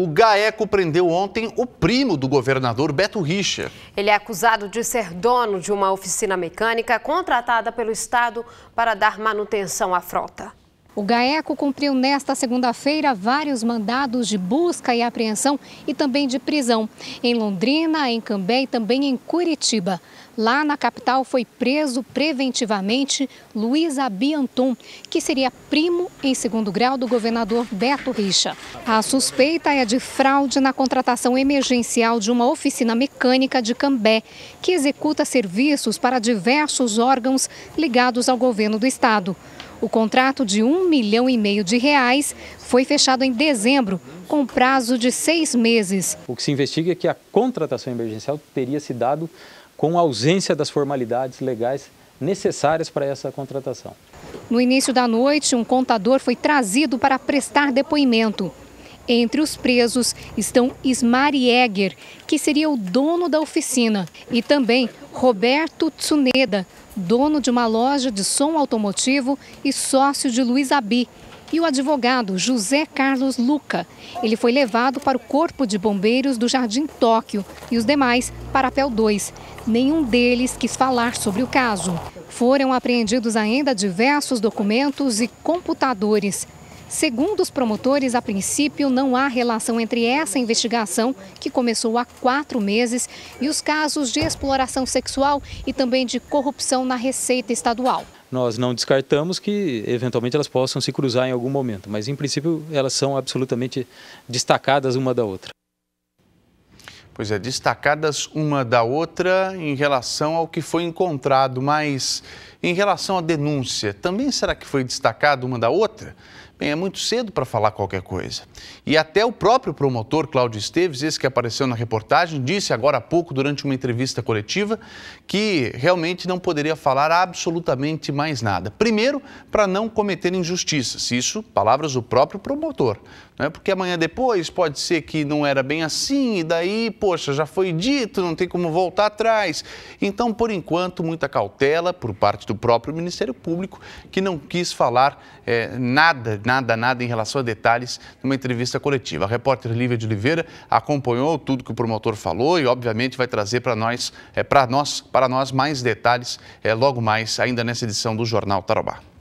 O GAECO prendeu ontem o primo do governador Beto Richa. Ele é acusado de ser dono de uma oficina mecânica contratada pelo Estado para dar manutenção à frota. O GAECO cumpriu nesta segunda-feira vários mandados de busca e apreensão e também de prisão, em Londrina, em Cambé e também em Curitiba. Lá na capital foi preso preventivamente Luiz Abiantum, que seria primo em segundo grau do governador Beto Richa. A suspeita é de fraude na contratação emergencial de uma oficina mecânica de Cambé, que executa serviços para diversos órgãos ligados ao governo do estado. O contrato de um milhão e meio de reais foi fechado em dezembro, com prazo de seis meses. O que se investiga é que a contratação emergencial teria se dado com ausência das formalidades legais necessárias para essa contratação. No início da noite, um contador foi trazido para prestar depoimento. Entre os presos estão Ismar Jäger, que seria o dono da oficina, e também Roberto Tsuneda, dono de uma loja de som automotivo e sócio de Luiz Abi, e o advogado José Carlos Luca. Ele foi levado para o Corpo de Bombeiros do Jardim Tóquio e os demais para Apel 2. Nenhum deles quis falar sobre o caso. Foram apreendidos ainda diversos documentos e computadores. Segundo os promotores, a princípio não há relação entre essa investigação, que começou há quatro meses, e os casos de exploração sexual e também de corrupção na Receita Estadual. Nós não descartamos que eventualmente elas possam se cruzar em algum momento, mas em princípio elas são absolutamente destacadas uma da outra. Pois é, destacadas uma da outra em relação ao que foi encontrado, mas em relação à denúncia, também será que foi destacado uma da outra? Bem, é muito cedo para falar qualquer coisa. E até o próprio promotor Cláudio Esteves, esse que apareceu na reportagem, disse agora há pouco, durante uma entrevista coletiva, que realmente não poderia falar absolutamente mais nada. Primeiro, para não cometer injustiças. Isso, palavras do próprio promotor. Né? Porque amanhã depois pode ser que não era bem assim, e daí, poxa, já foi dito, não tem como voltar atrás. Então, por enquanto, muita cautela por parte do próprio Ministério Público, que não quis falar é, nada, nada, nada em relação a detalhes numa entrevista coletiva. A repórter Lívia de Oliveira acompanhou tudo que o promotor falou e, obviamente, vai trazer para nós, é, eh, para nós, para nós mais detalhes é, logo mais, ainda nessa edição do Jornal Tarobá.